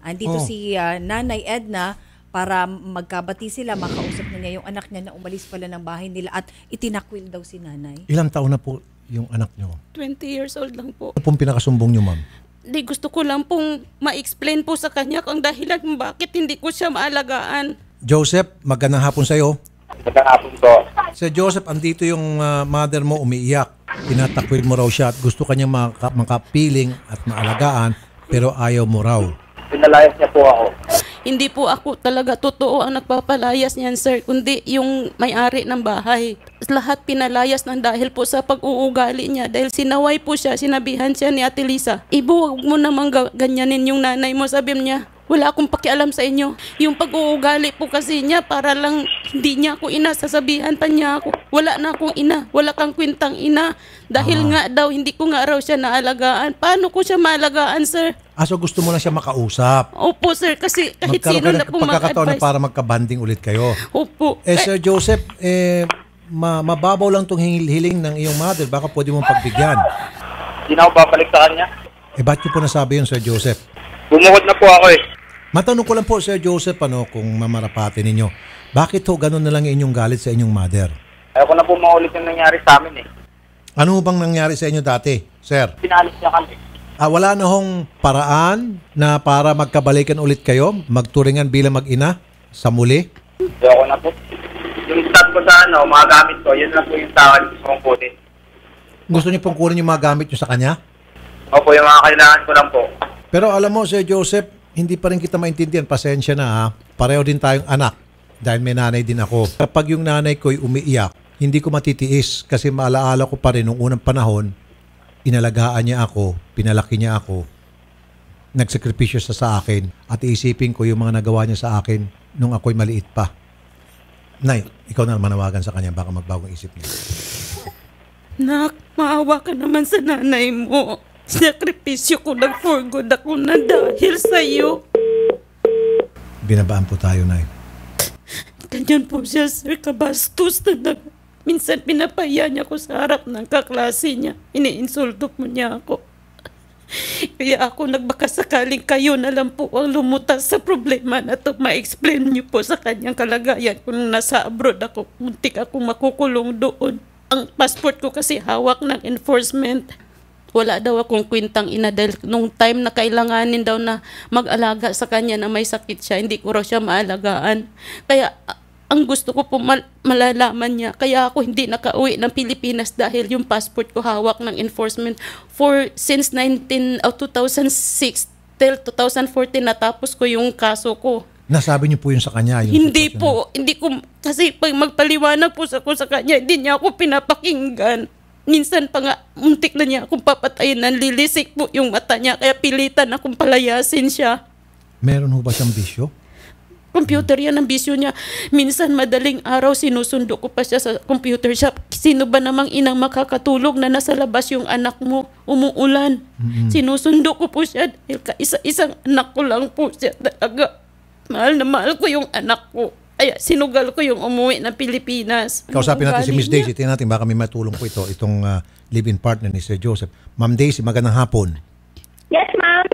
Andito oh. si uh, Nanay Edna para magkabati sila, makausap na niya yung anak niya na umalis pala ng bahay nila at itinakwil daw si nanay. Ilang taon na po yung anak niyo? 20 years old lang po. Ano pong pinakasumbong niyo, ma'am? Di, gusto ko lang pong ma-explain po sa kanya kung dahilan kung bakit hindi ko siya maalagaan. Joseph, magandang hapon sa'yo. Magandang hapon po. Si Joseph, andito yung uh, mother mo umiiyak. Tinatakwil mo raw siya at gusto kanya maka- makapiling at maalagaan pero ayaw mo raw pinalayas niya po ako. Hindi po ako talaga totoo ang nagpapalayas niyan, sir, kundi yung may-ari ng bahay. Lahat pinalayas ng dahil po sa pag-uugali niya, dahil sinaway po siya, sinabihan siya ni Ate Lisa, Ibu, huwag mo namang ganyanin yung nanay mo, sabi niya. Wala akong pakialam sa inyo. Yung pag-uugali po kasi niya para lang hindi niya ako ina. Sasabihan pa niya ako. Wala na akong ina. Wala kang kwintang ina. Dahil ah. nga daw hindi ko nga raw siya naalagaan. Paano ko siya maalagaan, sir? Aso gusto mo lang siya makausap. Opo, sir. Kasi kahit sino ka na po pagkakataon na mag-advise. para magkabanding ulit kayo. Opo. Eh, Sir Joseph, eh, ma- mababaw lang tong hiling ng iyong mother. Baka pwede mong pagbigyan. Hindi ba ako babalik sa kanya. Eh, ba't niyo po nasabi yun, Sir Joseph? Bumuhod na po ako eh. Matanong ko lang po, Sir Joseph, ano, kung mamarapati ninyo, bakit ho ganun na lang inyong galit sa inyong mother? Ayoko na po maulit yung nangyari sa amin eh. Ano ho bang nangyari sa inyo dati, Sir? Pinalis niya kami. Ah, wala na hong paraan na para magkabalikan ulit kayo, magturingan bilang mag-ina sa muli? Ayoko na po. Yung stat ko sa ano, mga gamit ko, yun lang po yung tawag gusto kong kunin. Gusto niyo pong kunin yung mga gamit niyo sa kanya? Opo, yung mga kailangan ko lang po. Pero alam mo, Sir Joseph, hindi pa rin kita maintindihan. Pasensya na ha. Pareho din tayong anak dahil may nanay din ako. Kapag yung nanay ko'y umiiyak, hindi ko matitiis kasi maalaala ko pa rin nung unang panahon inalagaan niya ako, pinalaki niya ako, nagsakripisyo sa sa akin at iisipin ko yung mga nagawa niya sa akin nung ako'y maliit pa. Nay, ikaw na manawagan sa kanya, baka magbagong isip niya. Nak, maawa ka naman sa nanay mo. Sakripisyo ko ng for good ako na dahil sa'yo. Binabaan po tayo, Nay. Ganyan po siya, sir. Kabastos na naman. Minsan pinapahiya niya ako sa harap ng kaklase niya. Iniinsulto po niya ako. Kaya ako nagbaka kayo na lang po ang lumutas sa problema na to. Ma-explain niyo po sa kanyang kalagayan kung nasa abroad ako. Muntik ako makukulong doon. Ang passport ko kasi hawak ng enforcement. Wala daw akong kwintang ina dahil nung time na kailanganin daw na mag-alaga sa kanya na may sakit siya, hindi ko raw siya maalagaan. Kaya ang gusto ko po mal- malalaman niya. Kaya ako hindi nakauwi ng Pilipinas dahil yung passport ko hawak ng enforcement for since 19 oh, 2006 till 2014 natapos ko yung kaso ko. Nasabi niyo po yun sa kanya? Yung hindi po. Niya. Hindi ko, kasi pag magpaliwanag po sa, ko sa kanya, hindi niya ako pinapakinggan. Minsan pa nga, muntik na niya akong papatayin, nanlilisik po yung mata niya, kaya pilitan akong palayasin siya. Meron ho ba siyang bisyo? Computer yan ang bisyo niya. Minsan madaling araw sinusundo ko pa siya sa computer shop. Sino ba namang inang makakatulog na nasa labas yung anak mo umuulan? Mm-hmm. Sinusundo ko po siya dahil kaisa-isang anak ko lang po siya talaga. Mahal na mahal ko yung anak ko. Ay, sinugal ko yung umuwi ng Pilipinas. Kausapin natin si Miss Daisy. Tingnan natin baka may matulong po ito, itong uh, live-in partner ni Sir Joseph. Ma'am Daisy, magandang hapon. Yes, ma'am.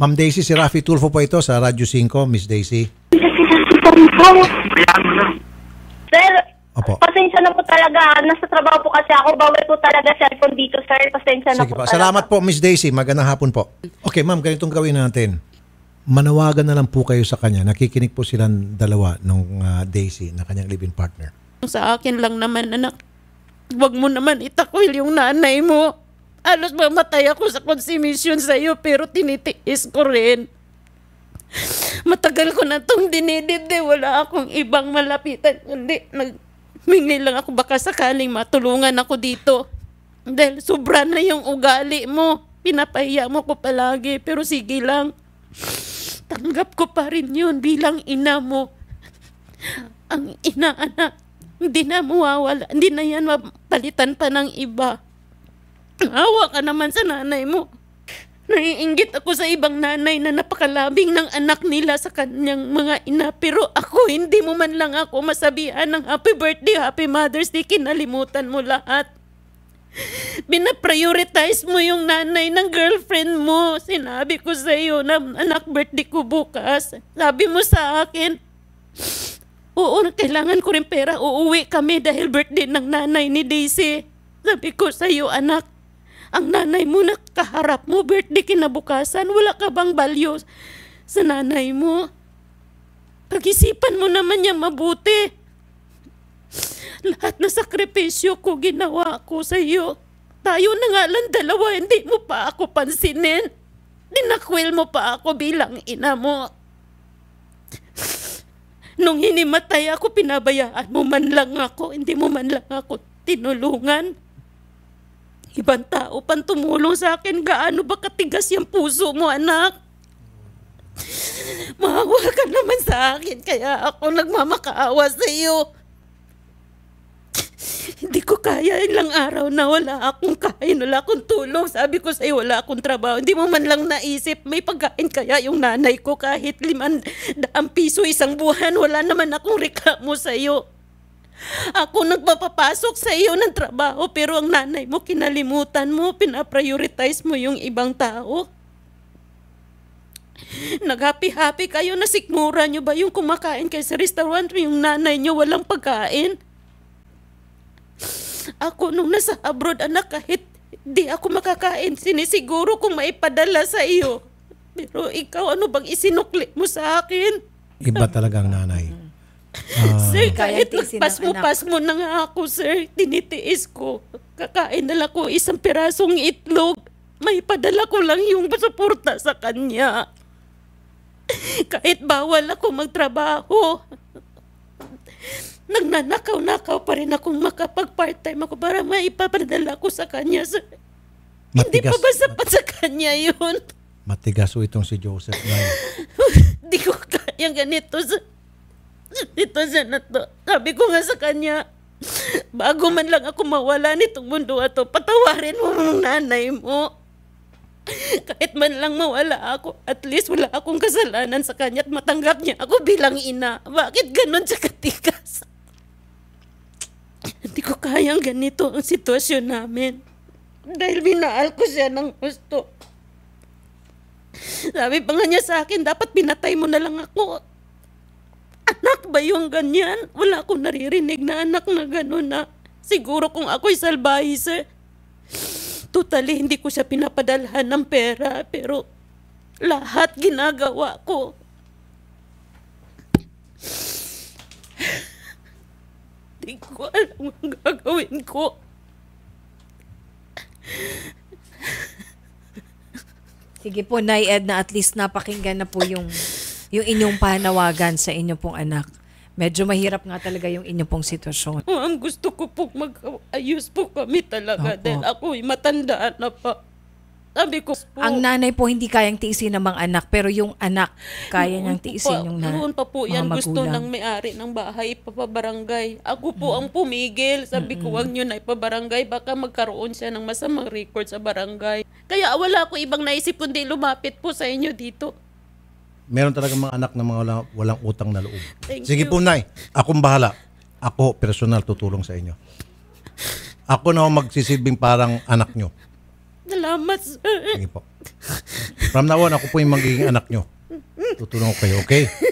Ma'am Daisy, si Rafi Tulfo po ito sa Radyo 5, Miss Daisy kasi sila supervisor. Plano na. Sir, Opo. pasensya na po talaga. Nasa trabaho po kasi ako. Bawal po talaga cellphone dito, sir. Pasensya na po. po. Salamat po, Miss Daisy. Magandang hapon po. Okay, ma'am, ganitong gawin natin. Manawagan na lang po kayo sa kanya. Nakikinig po silang dalawa nung ah, Daisy na kanyang live-in partner. Sa akin lang naman, anak. Huwag mo naman itakwil yung nanay mo. Alos mamatay ako sa consummation sa iyo pero tinitiis ko rin. Matagal ko na itong dinidibde. Wala akong ibang malapitan. Kundi nagmingi lang ako baka sakaling matulungan ako dito. Dahil sobra na yung ugali mo. Pinapahiya mo ko palagi. Pero sige lang. Tanggap ko pa rin yun bilang ina mo. Ang inaanak. Hindi na mawawala. Hindi na yan mapalitan pa ng iba. Awa ka naman sa nanay mo. Naiinggit ako sa ibang nanay na napakalabing ng anak nila sa kanyang mga ina pero ako hindi mo man lang ako masabihan ng happy birthday, happy mother's day, kinalimutan mo lahat. Binaprioritize mo yung nanay ng girlfriend mo. Sinabi ko sa iyo na anak birthday ko bukas. Sabi mo sa akin, oo, kailangan ko rin pera. Uuwi kami dahil birthday ng nanay ni Daisy. Sabi ko sa iyo, anak, ang nanay mo nakaharap mo, birthday kinabukasan, wala ka bang balyo sa nanay mo? Pag-isipan mo naman niya mabuti. Lahat na sakripisyo ko ginawa ko sa iyo. Tayo na nga lang dalawa, hindi mo pa ako pansinin. Dinakwil mo pa ako bilang ina mo. Nung hinimatay ako, pinabayaan mo man lang ako. Hindi mo man lang ako tinulungan ibang tao pang tumulong sa akin. Gaano ba katigas yung puso mo, anak? Maawa ka naman sa akin, kaya ako nagmamakaawa sa iyo. Hindi ko kaya ilang araw na wala akong kain, wala akong tulong. Sabi ko sa'yo, wala akong trabaho. Hindi mo man lang naisip, may pagkain kaya yung nanay ko kahit liman daang piso isang buwan. Wala naman akong reklamo sa'yo. Ako nagpapapasok sa iyo ng trabaho pero ang nanay mo kinalimutan mo, pinaprioritize mo yung ibang tao. Naghappy-happy happy kayo, nasikmura nyo ba yung kumakain kayo sa restaurant yung nanay nyo walang pagkain? Ako nung nasa abroad anak kahit di ako makakain, sinisiguro kong maipadala sa iyo. Pero ikaw ano bang isinukli mo sa akin? Iba talaga ang nanay. Ah. Sir, kahit lagpas mo, pas mo na nga ako, sir. Tinitiis ko. Kakain na lang ko isang pirasong itlog. May padala ko lang yung suporta sa kanya. Kahit bawal ako magtrabaho. Nagnanakaw-nakaw pa rin akong makapag-part-time ako para maipapadala ko sa kanya, sir. Matigas, Hindi pa ba sapat sa kanya yun? Matigas itong si Joseph. Hindi ko kayang ganito, sir. Ito siya na to. Sabi ko nga sa kanya, bago man lang ako mawala nitong mundo ato, patawarin mo mong nanay mo. Kahit man lang mawala ako, at least wala akong kasalanan sa kanya at matanggap niya ako bilang ina. Bakit ganun siya katikas? Hindi ko kayang ganito ang sitwasyon namin. Dahil binaal ko siya ng gusto. Sabi pa nga niya sa akin, dapat pinatay mo na lang ako anak ba yung ganyan? Wala akong naririnig na anak na gano'n na. Ah. Siguro kung ako'y salbahis eh. Totally, hindi ko siya pinapadalhan ng pera, pero lahat ginagawa ko. Hindi ko alam ang gagawin ko. Sige po, Nay Edna, at least napakinggan na po yung yung inyong panawagan sa inyong pong anak. Medyo mahirap nga talaga yung inyong pong sitwasyon. Oh, ang gusto ko po mag-ayos po kami talaga Opo. dahil ako'y matanda na pa. Sabi ko po. Ang nanay po hindi kayang tiisin ng mga anak pero yung anak kaya niyang tiisin yung na, Noon pa po yan magulang. gusto ng may-ari ng bahay papabarangay. Ako po mm. ang pumigil. Sabi Mm-mm. ko wag niyo na ipabarangay baka magkaroon siya ng masamang record sa barangay. Kaya wala ko ibang naisip kundi lumapit po sa inyo dito meron talaga mga anak na mga walang, walang utang na loob. Thank Sige you. po, Nay. Akong bahala. Ako, personal, tutulong sa inyo. Ako na ako magsisilbing parang anak nyo. Salamat, sir. Sige po. From now on, ako po yung magiging anak nyo. Tutulong ko kayo, okay?